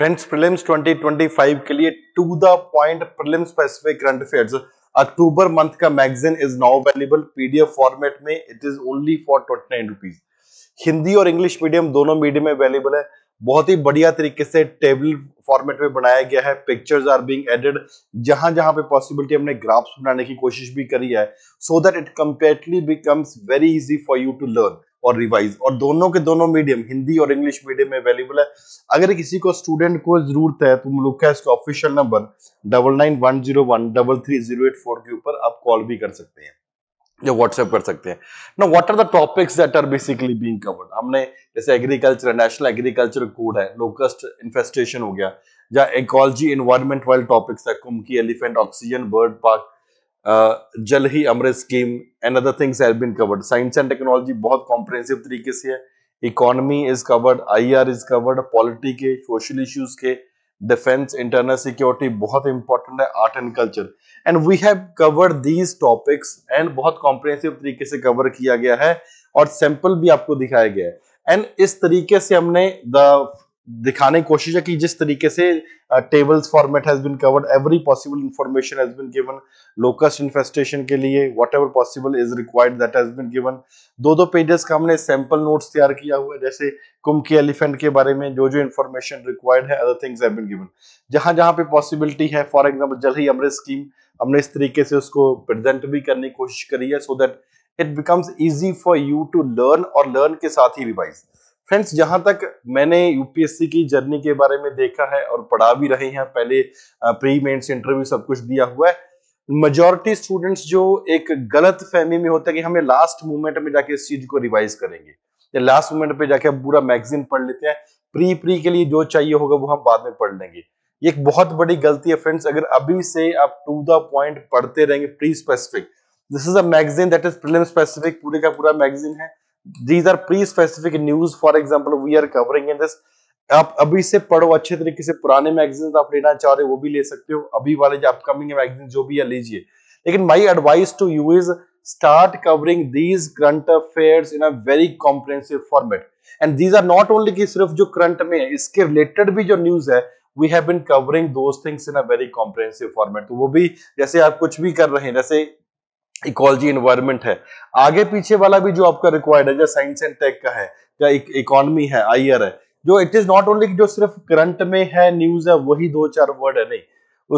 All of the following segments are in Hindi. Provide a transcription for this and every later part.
फ्रेंड्स प्रीलिम्स 2025 के लिए to the point prelims specific current affairs October month का magazine is now available PDF format में it is only for twenty nine rupees Hindi और इंग्लिश मीडियम दोनों मीडियम में अवेलेबल है बहुत ही बढ़िया तरीके से टेबल फॉर्मेट में बनाया गया है पिक्चर्स आर बीइंग एडेड जहां जहां पे पॉसिबिलिटी हमने ग्राफ्स बनाने की कोशिश भी करी है so that it completely becomes very easy for you to learn और रिवाइज और दोनों के दोनों मीडियम हिंदी और इंग्लिश मीडियम में अवेलेबल है अगर किसी को स्टूडेंट को जरूरत है तो मुलुका इसका official number double nine one zero one double three zero eight four के ऊपर आप कॉल भी कर सकते हैं या व्हाट्सएप कर सकते हैं ना what are the topics that are basically being covered हमने जैसे एग्रीकल्चर नेशनल एग्रीकल्चर कोड है लोकस्ट इन्फेस्टेशन हो गया या एकोलॉजी इन्वायरमेंट वाइल्ड टॉपिक्स है Kumki elephant oxygen bird park Jal Hi Amrit scheme and other things have been covered science and technology बहुत कॉम्प्रेंसिव तरीके से है economy is covered IR is covered polity के सोशल इश्यूज के डिफेंस इंटरनल सिक्योरिटी बहुत इंपॉर्टेंट है art and culture and we have covered these topics and बहुत कॉम्प्रेंसिव तरीके से कवर किया गया है और सैंपल भी आपको दिखाया गया है एंड इस तरीके से हमने द दिखाने की कोशिश है कि जिस तरीके से tables format has been covered every possible information has been given locust infestation के लिए whatever possible is required that has been given दो दो पेजेस का हमने सैंपल नोट्स तैयार किया हुआ है जैसे कुंभ के एलिफेंट के बारे में जो जो इन्फॉर्मेशन रिक्वायर्ड है other things have been given जहां जहां पे पॉसिबिलिटी है फॉर एग्जाम्पल जल ही अमृत स्कीम हमने इस तरीके से उसको प्रेजेंट भी करने की कोशिश करी है so that it becomes easy for you to learn और लर्न के साथ ही रिवाइज फ्रेंड्स जहां तक मैंने यूपीएससी की जर्नी के बारे में देखा है और पढ़ा भी रहे हैं पहले प्री मेन्स इंटरव्यू सब कुछ दिया हुआ है मेजोरिटी स्टूडेंट्स जो एक गलत फहमी में होता है कि हमें लास्ट मोमेंट में जाके इस चीज को रिवाइज करेंगे या लास्ट मोमेंट पे जाके हम पूरा मैगजीन पढ़ लेते हैं प्री प्री के लिए जो चाहिए होगा वो हम बाद में पढ़ लेंगे ये एक बहुत बड़ी गलती है फ्रेंड्स अगर अभी से आप टू द पॉइंट पढ़ते रहेंगे pre specific this is a magazine that is prelim specific पूरे का पूरा मैगजीन है these are pre-specific news for example we are covering in this आप अभी से पढ़ो अच्छे तरीके से पुराने मैगजीन आप लेना चाह रहे हो वो भी ले सकते हो अभी वाले जो अपकमिंग मैगजीन जो भी है लीजिए लेकिन my advice to you is start covering these current affair in a very comprehensive format and these are not only की सिर्फ जो करंट में है इसके रिलेटेड भी जो न्यूज है we have been covering those things in a very comprehensive format वो भी जैसे आप कुछ भी कर रहे हैं जैसे इकोलॉजी इन्वायरमेंट है आगे पीछे वाला भी जो आपका रिक्वायर्ड है जो साइंस एंड टेक का है या इकोनॉमी है आई है जो इट इज नॉट ओनली जो सिर्फ करंट में है न्यूज है वही दो चार वर्ड है नहीं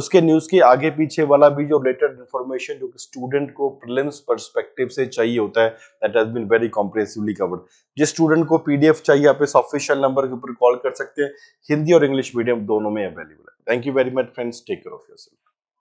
उसके न्यूज के आगे पीछे वाला भी जो रिलेटेड इन्फॉर्मेशन जो स्टूडेंट को प्रिलिम्स परस्पेक्टिव से चाहिए होता है that has been very comprehensively covered जिस स्टूडेंट को पीडीएफ चाहिए आप इस ऑफिशियल नंबर के ऊपर कॉल कर सकते हैं हिंदी और इंग्लिश मीडियम दोनों में अवेलेबल है thank you very much friends take care of yourself